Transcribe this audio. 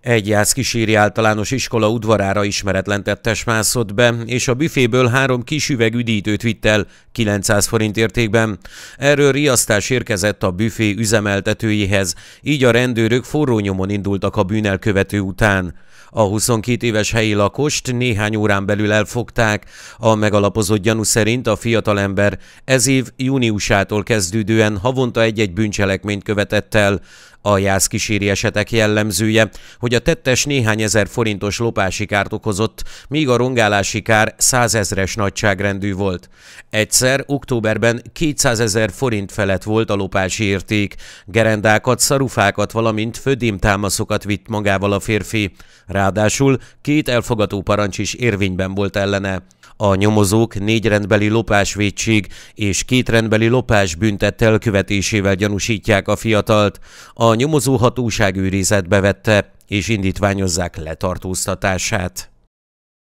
Egy jász kíséri általános iskola udvarára ismeretlen tettes mászott be, és a büféből három kis üveg üdítőt vitt el 900 forint értékben. Erről riasztás érkezett a büfé üzemeltetőihez, így a rendőrök forró nyomon indultak a bűnelkövető után. A 22 éves helyi lakost néhány órán belül elfogták. A megalapozott gyanú szerint a fiatalember ez év júniusától kezdődően havonta egy-egy bűncselekményt követett el. A jász kíséri esetek jellemzője, hogy a tettes néhány ezer forintos lopási kárt okozott, míg a rongálási kár százezres nagyságrendű volt. Egyszer, októberben 200 ezer forint felett volt a lopási érték. Gerendákat, szarufákat, valamint födémtámaszokat vitt magával a férfi. Ráadásul két elfogató parancs is érvényben volt ellene. A nyomozók négy rendbeli lopásvédség és két rendbeli lopás büntettel követésével gyanúsítják a fiatalt. A nyomozóhatóság őrizetbe vette, és indítványozzák letartóztatását.